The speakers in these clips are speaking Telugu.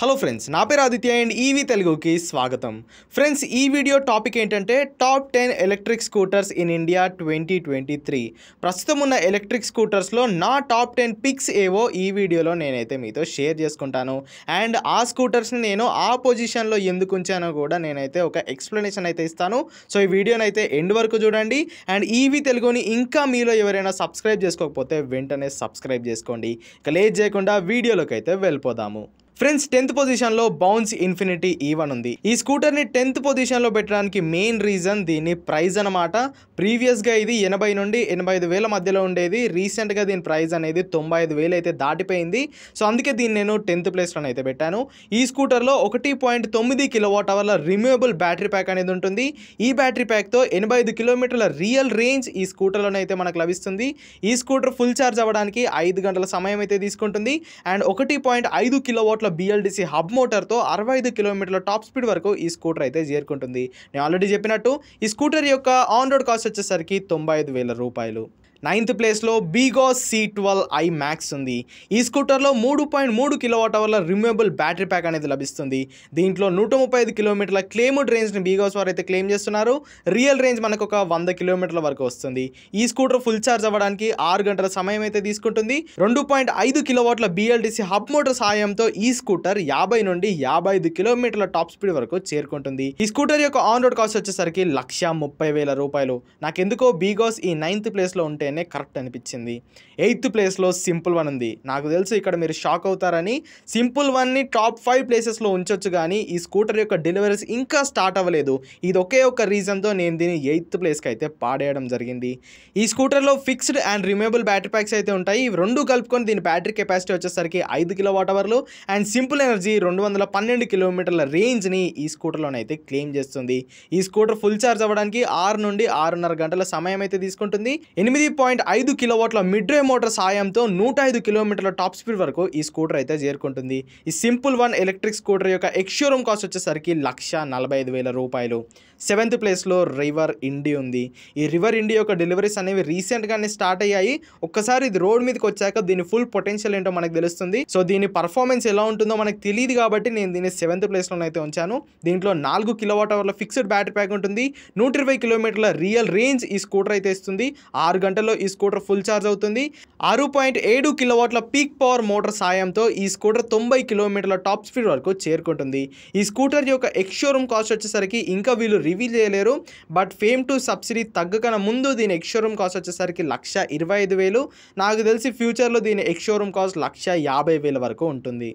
హలో ఫ్రెండ్స్ నా పేరు ఆదిత్య అండ్ ఈవీ e తెలుగుకి స్వాగతం ఫ్రెండ్స్ ఈ వీడియో టాపిక్ ఏంటంటే top ten electric scooters in India twenty twenty three ప్రస్తుతం ఉన్న ఎలక్ట్రిక్ స్కూటర్స్లో నా టాప్ టెన్ పిక్స్ ఏవో ఈ వీడియోలో నేనైతే మీతో షేర్ చేసుకుంటాను అండ్ ఆ స్కూటర్స్ని నేను ఆ పొజిషన్లో ఎందుకు ఉంచానో కూడా నేనైతే ఒక ఎక్స్ప్లెనేషన్ అయితే ఇస్తాను సో ఈ వీడియోని అయితే ఎండ్ వరకు చూడండి అండ్ ఈవీ e తెలుగుని ఇంకా మీలో ఎవరైనా సబ్స్క్రైబ్ చేసుకోకపోతే వెంటనే సబ్స్క్రైబ్ చేసుకోండి ఇక లేట్ చేయకుండా వీడియోలోకి అయితే వెళ్ళిపోదాము ఫ్రెండ్స్ టెన్త్ పొజిషన్లో బౌన్స్ ఇన్ఫినిటీ ఈవెన్ ఉంది ఈ స్కూటర్ని టెన్త్ పొజిషన్లో పెట్టడానికి మెయిన్ రీజన్ దీని ప్రైజ్ అనమాట ప్రీవియస్గా ఇది ఎనభై నుండి ఎనభై ఐదు వేల మధ్యలో ఉండేది రీసెంట్గా దీని ప్రైజ్ అనేది తొంభై ఐదు వేలు అయితే దాటిపోయింది సో అందుకే దీన్ని నేను టెన్త్ లో అయితే పెట్టాను ఈ స్కూటర్లో ఒకటి పాయింట్ తొమ్మిది కిలోవాట్ అవర్ల రిమ్యూవబుల్ బ్యాటరీ ప్యాక్ అనేది ఉంటుంది ఈ బ్యాటరీ ప్యాక్తో ఎనభై ఐదు కిలోమీటర్ల రియల్ రేంజ్ ఈ స్కూటర్లోనే అయితే మనకు లభిస్తుంది ఈ స్కూటర్ ఫుల్ ఛార్జ్ అవ్వడానికి ఐదు గంటల సమయం అయితే తీసుకుంటుంది అండ్ ఒకటి పాయింట్ ఐదు కిలోవాట్ల కిలోవాట్ల బీఎల్డిసి హబ్ మోటార్తో అరవై ఐదు కిలోమీటర్ల టాప్ స్పీడ్ వరకు ఈ స్కూటర్ అయితే చేరుకుంటుంది నేను ఆల్రెడీ చెప్పినట్టు ఈ స్కూటర్ యొక్క ఆన్ రోడ్ కాస్ట్ వచ్చేసరికి తొంభై ఐదు వేల రూపాయలు నైన్త్ ప్లేస్లో బీగో సి ట్వెల్వ్ ఐ మ్యాక్స్ ఉంది ఈ స్కూటర్లో మూడు పాయింట్ మూడు కిలోవాట్ అవర్ల రిమూవబుల్ బ్యాటరీ ప్యాక్ అనేది లభిస్తుంది దీంట్లో నూట ముప్పై ఐదు కిలోమీటర్ల క్లెయిమ్డ్ రేంజ్ని బీగోస్ వారు అయితే క్లెయిమ్ చేస్తున్నారు రియల్ రేంజ్ మనకు ఒక వంద కిలోమీటర్ల వరకు వస్తుంది ఈ స్కూటర్ ఫుల్ ఛార్జ్ అవ్వడానికి ఆరు గంటల సమయం అయితే తీసుకుంటుంది రెండు పాయింట్ ఐదు కిలోవాట్ల బీఎల్డీసీ హబ్ మోటార్ సహాయంతో ఈ స్కూటర్ యాభై నుండి యాభై ఐదు కిలోమీటర్ల టాప్ స్పీడ్ వరకు చేరుకుంటుంది ఈ స్కూటర్ యొక్క ఆన్ రోడ్ కాస్ట్ వచ్చేసరికి లక్ష ముప్పై వేల రూపాయలు నాకెందుకో బీగోస్ ఈ నైన్త్ ప్లేస్లో ఉంటే ఉంటేనే కరెక్ట్ అనిపించింది ఎయిత్ ప్లేస్లో సింపుల్ వన్ ఉంది నాకు తెలుసు ఇక్కడ మీరు షాక్ అవుతారని సింపుల్ వన్ని టాప్ ఫైవ్ ప్లేసెస్లో ఉంచొచ్చు కానీ ఈ స్కూటర్ యొక్క డెలివరీస్ ఇంకా స్టార్ట్ అవ్వలేదు ఇది ఒకే ఒక రీజన్తో నేను దీన్ని ఎయిత్ ప్లేస్కి అయితే పాడేయడం జరిగింది ఈ స్కూటర్లో fixed and removable battery packs అయితే ఉంటాయి రెండు కలుపుకొని దీని బ్యాటరీ కెపాసిటీ వచ్చేసరికి ఐదు కిలో వాట్ అవర్లు అండ్ సింపుల్ ఎనర్జీ రెండు వందల పన్నెండు కిలోమీటర్ల రేంజ్ని ఈ స్కూటర్లోనైతే క్లెయిమ్ చేస్తుంది ఈ స్కూటర్ ఫుల్ ఛార్జ్ అవ్వడానికి ఆరు నుండి ఆరున్నర గంటల సమయం అయితే తీసుకుంటుంది ఎనిమిది పాయింట్ ఐదు కిలోవాట్ల మిడ్రే మోటార్ సాయంతో నూట ఐదు కిలోమీటర్ల టాప్ స్పీడ్ వరకు ఈ స్కూటర్ అయితే చేరుకుంటుంది ఈ సింపుల్ వన్ ఎలక్ట్రిక్ స్కూటర్ యొక్క ఎక్స్షోరూమ్ కాస్ట్ వచ్చేసరికి లక్ష నలభై ఐదు వేల రూపాయలు సెవెంత్ ప్లేస్లో రివర్ ఇండి ఉంది ఈ రివర్ ఇండి యొక్క డెలివరీస్ అనేవి రీసెంట్గానే స్టార్ట్ అయ్యాయి ఒక్కసారి ఇది రోడ్ మీదకి వచ్చాక దీని ఫుల్ పొటెన్షియల్ ఏంటో మనకు తెలుస్తుంది సో దీని పర్ఫార్మెన్స్ ఎలా ఉంటుందో మనకు తెలియదు కాబట్టి నేను దీన్ని సెవెంత్ ప్లేస్లో అయితే ఉంచాను దీంట్లో నాలుగు కిలోవాట్ అవర్ల ఫిక్స్డ్ బ్యాటరీ ప్యాక్ ఉంటుంది నూట ఇరవై కిలోమీటర్ల రియల్ రేంజ్ ఈ స్కూటర్ అయితే ఇస్తుంది ఆరు గంటలు నిమిషాల్లో ఈ స్కూటర్ ఫుల్ ఛార్జ్ అవుతుంది ఆరు పాయింట్ ఏడు కిలోవాట్ల పీక్ పవర్ మోటార్ సాయంతో ఈ స్కూటర్ తొంభై కిలోమీటర్ల టాప్ స్పీడ్ వరకు చేరుకుంటుంది ఈ స్కూటర్ యొక్క ఎక్స్షోరూమ్ కాస్ట్ వచ్చేసరికి ఇంకా వీళ్ళు రివీల్ చేయలేరు బట్ ఫేమ్ టు సబ్సిడీ తగ్గకన ముందు దీని ఎక్స్షోరూమ్ కాస్ట్ వచ్చేసరికి లక్ష ఇరవై ఐదు వేలు నాకు తెలిసి ఫ్యూచర్లో దీని ఎక్స్షోరూమ్ కాస్ట్ లక్ష యాభై వేల వరకు ఉంటుంది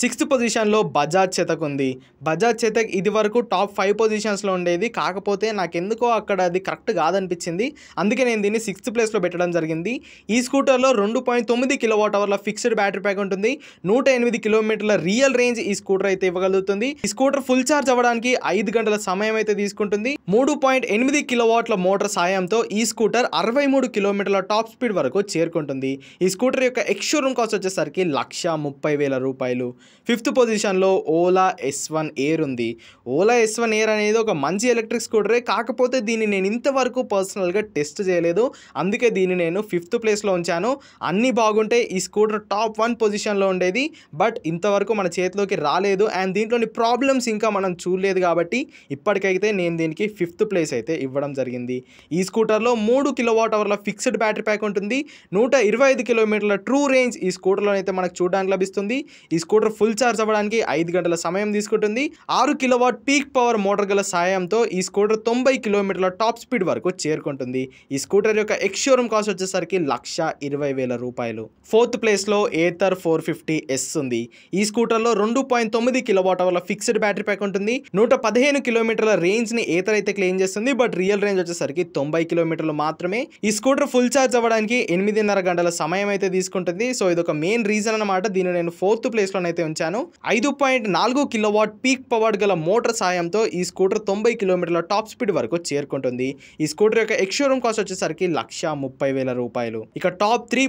సిక్స్త్ పొజిషన్లో బజాజ్ చేతక్ ఉంది బజాజ్ చేతక్ ఇది వరకు టాప్ ఫైవ్ పొజిషన్స్లో ఉండేది కాకపోతే నాకెందుకో అక్కడ అది కరెక్ట్ కాదనిపించింది అందుకే నేను దీన్ని సిక్స్త్ ప్లేస్లో పెట్టడం జరిగింది ఈ స్కూటర్లో రెండు పాయింట్ తొమ్మిది కిలోవాట్ అవర్ల ఫిక్స్డ్ బ్యాటరీ ప్యాక్ ఉంటుంది నూట ఎనిమిది కిలోమీటర్ల రియల్ రేంజ్ ఈ స్కూటర్ అయితే ఇవ్వగలుగుతుంది ఈ స్కూటర్ ఫుల్ ఛార్జ్ అవ్వడానికి ఐదు గంటల సమయం అయితే తీసుకుంటుంది మూడు పాయింట్ ఎనిమిది కిలోవాట్ల మోటార్ సాయంతో ఈ స్కూటర్ అరవై మూడు కిలోమీటర్ల టాప్ స్పీడ్ వరకు చేరుకుంటుంది ఈ స్కూటర్ యొక్క ఎక్స్ షోరూమ్ కాస్ట్ వచ్చేసరికి లక్ష ముప్పై వేల రూపాయలు ఫిఫ్త్ పొజిషన్లో ఓలా ఎస్ వన్ ఎయిర్ ఉంది ఓలా ఎస్ వన్ ఎయిర్ అనేది ఒక మంచి ఎలక్ట్రిక్ స్కూటరే కాకపోతే దీన్ని నేను ఇంతవరకు పర్సనల్గా టెస్ట్ చేయలేదు అందుకే దీన్ని నేను ఫిఫ్త్ ప్లేస్లో ఉంచాను అన్నీ బాగుంటే ఈ స్కూటర్ టాప్ వన్ పొజిషన్లో ఉండేది బట్ ఇంతవరకు మన చేతిలోకి రాలేదు అండ్ దీంట్లోని ప్రాబ్లమ్స్ ఇంకా మనం చూడలేదు కాబట్టి ఇప్పటికైతే నేను దీనికి ఫిఫ్త్ ప్లేస్ అయితే ఇవ్వడం జరిగింది ఈ స్కూటర్లో మూడు కిలోవాట్ అవర్ల ఫిక్స్డ్ బ్యాటరీ ప్యాక్ ఉంటుంది నూట ఇరవై ఐదు కిలోమీటర్ల ట్రూ రేంజ్ ఈ స్కూటర్లో అయితే మనకు చూడడానికి లభిస్తుంది ఈ స్కూటర్ ఫుల్ ఛార్జ్ అవ్వడానికి ఐదు గంటల సమయం తీసుకుంటుంది ఆరు కిలోవాట్ పీక్ పవర్ మోటార్ గల సాయంతో ఈ స్కూటర్ తొంభై కిలోమీటర్ల టాప్ స్పీడ్ వరకు చేరుకుంటుంది ఈ స్కూటర్ యొక్క ఎక్స్షోరూమ్ కాస్ట్ వచ్చేసరికి లక్ష ఇరవై వేల రూపాయలు ఫోర్త్ ప్లేస్లో ఏథర్ ఫోర్ ఫిఫ్టీ ఎస్ ఉంది ఈ స్కూటర్లో రెండు పాయింట్ తొమ్మిది కిలోవాట్ అవర్ల ఫిక్స్డ్ బ్యాటరీ ప్యాక్ ఉంటుంది నూట పదిహేను కిలోమీటర్ల రేంజ్ని ఏథర్ అయితే క్లెయిమ్ చేస్తుంది బట్ రియల్ రేంజ్ వచ్చేసరికి తొంభై కిలోమీటర్లు మాత్రమే ఈ స్కూటర్ ఫుల్ ఛార్జ్ అవ్వడానికి ఎనిమిదిన్నర గంటల సమయం అయితే తీసుకుంటుంది సో ఇది ఒక మెయిన్ రీజన్ అనమాట దీన్ని నేను ఫోర్త్ ప్లేస్లోనైతే ఉంచాను ఐదు పాయింట్ నాలుగు కిలోవాట్ పీక్ పవర్ గల మోటార్ సాయంతో ఈ స్కూటర్ తొంభై కిలోమీటర్ల టాప్ స్పీడ్ వరకు చేరుకుంటుంది ఈ స్కూటర్ యొక్క ఎక్స్షోరూమ్ కాస్ట్ వచ్చేసరికి లక్ష ముప్పై వేల రూపాయలు ఇక టాప్ త్రీ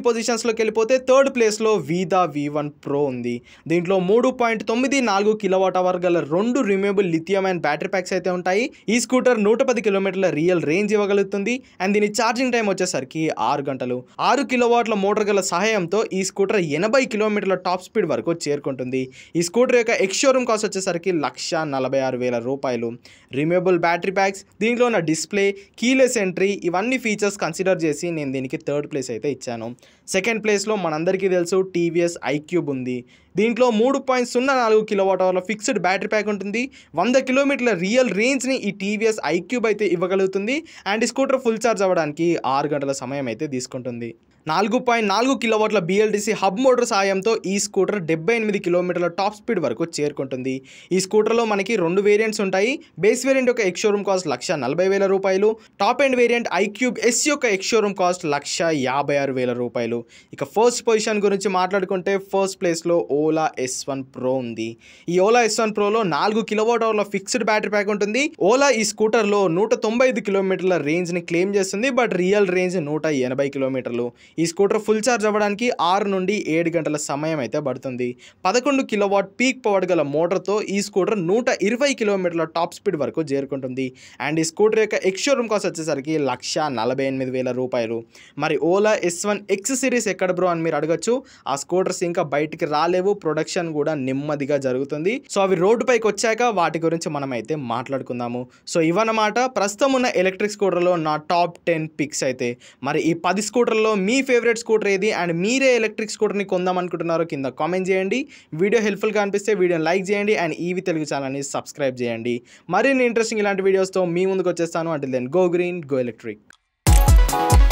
లోకి వెళ్ళిపోతే థర్డ్ ప్లేస్లో వీదా వీ వన్ ప్రో ఉంది దీంట్లో మూడు పాయింట్ తొమ్మిది నాలుగు కిలోవాట్ అవర్ గల రెండు removable lithium and battery packs అయితే ఉంటాయి ఈ స్కూటర్ నూట పది కిలోమీటర్ల రియల్ రేంజ్ ఇవ్వగలుగుతుంది అండ్ దీని ఛార్జింగ్ టైం వచ్చేసరికి ఆరు గంటలు ఆరు కిలోవాట్ల మోటార్ గల సహాయంతో ఈ స్కూటర్ ఎనభై కిలోమీటర్ల టాప్ స్పీడ్ వరకు చేరుకుంటుంది ఉంటుంది ఈ స్కూటర్ యొక్క ఎక్స్ షోరూమ్ కాస్ట్ వచ్చేసరికి లక్ష నలభై ఆరు వేల రూపాయలు రిమూవబుల్ బ్యాటరీ బ్యాగ్స్ దీంట్లో ఉన్న డిస్ప్లే కీలెస్ ఎంట్రీ ఇవన్నీ ఫీచర్స్ కన్సిడర్ చేసి నేను దీనికి థర్డ్ ప్లేస్ అయితే ఇచ్చాను సెకండ్ ప్లేస్లో మనందరికీ తెలుసు టీవీఎస్ ఐక్యూబ్ ఉంది దీంట్లో మూడు పాయింట్ సున్నా నాలుగు కిలోవాట్ అవర్ల ఫిక్స్డ్ బ్యాటరీ ప్యాక్ ఉంటుంది వంద కిలోమీటర్ల రియల్ రేంజ్ని ఈ టీవీఎస్ ఐక్యూబ్ అయితే ఇవ్వగలుగుతుంది అండ్ ఈ స్కూటర్ ఫుల్ ఛార్జ్ అవ్వడానికి ఆరు గంటల సమయం అయితే తీసుకుంటుంది నాలుగు పాయింట్ నాలుగు కిలోవాట్ల బీఎల్డీసీ హబ్ మోటార్ సాయంతో ఈ స్కూటర్ డెబ్బై ఎనిమిది కిలోమీటర్ల టాప్ స్పీడ్ వరకు చేరుకుంటుంది ఈ స్కూటర్లో మనకి రెండు వేరియంట్స్ ఉంటాయి బేస్ వేరియంట్ యొక్క ఎక్స్షోరూమ్ కాస్ట్ లక్ష నలభై వేల రూపాయలు top and variant iQube S యొక్క ఎక్స్షోరూమ్ కాస్ట్ లక్ష యాభై ఆరు వేల రూపాయలు ఇక ఫస్ట్ పొజిషన్ గురించి మాట్లాడుకుంటే ఫస్ట్ ప్లేస్లో ఓలా ఎస్ వన్ ప్రో ఉంది ఈ ఓలా ఎస్ వన్ ప్రోలో నాలుగు కిలోవాట్ అవర్ల ఫిక్స్డ్ బ్యాటరీ ప్యాక్ ఉంటుంది ఓలా ఈ స్కూటర్లో నూట తొంభై ఐదు కిలోమీటర్ల రేంజ్ని క్లెయిమ్ చేస్తుంది బట్ రియల్ రేంజ్ నూట ఎనభై కిలోమీటర్లు ఈ స్కూటర్ ఫుల్ ఛార్జ్ అవ్వడానికి ఆరు నుండి ఏడు గంటల సమయం అయితే పడుతుంది పదకొండు కిలోవాట్ పీక్ పవర్ గల మోటార్తో ఈ స్కూటర్ నూట ఇరవై కిలోమీటర్ల టాప్ స్పీడ్ వరకు చేరుకుంటుంది అండ్ ఈ స్కూటర్ యొక్క ఎక్స్షోరూమ్ కాస్ట్ వచ్చేసరికి లక్ష నలభై ఎనిమిది వేల రూపాయలు మరి Ola S One X series ఎక్కడ బ్రో అని మీరు అడగచ్చు ఆ స్కూటర్స్ ఇంకా బయటికి రాలేవు ప్రొడక్షన్ కూడా నెమ్మదిగా జరుగుతుంది సో అవి రోడ్డుపైకి వచ్చాక వాటి గురించి మనం అయితే మాట్లాడుకుందాము సో ఇవన్నమాట ప్రస్తుతం ఉన్న ఎలక్ట్రిక్ స్కూటర్లో నా టాప్ టెన్ పిక్స్ అయితే మరి ఈ పది స్కూటర్లో మీ ఫేవరెట్ స్కూటర్ ఏది అండ్ మీరే ఎలక్ట్రిక్ స్కూటర్ని కొందాం అనుకుంటున్నారో కింద కామెంట్ చేయండి వీడియో హెల్ప్ఫుల్గా అనిపిస్తే వీడియోని లైక్ చేయండి అండ్ ఈవి తెలుగు ఛానల్ని సబ్స్క్రైబ్ చేయండి మరిన్ని ఇంట్రెస్టింగ్ ఇలాంటి వీడియోస్తో మీ ముందుకు వచ్చేస్తాను అంటే then go green go electric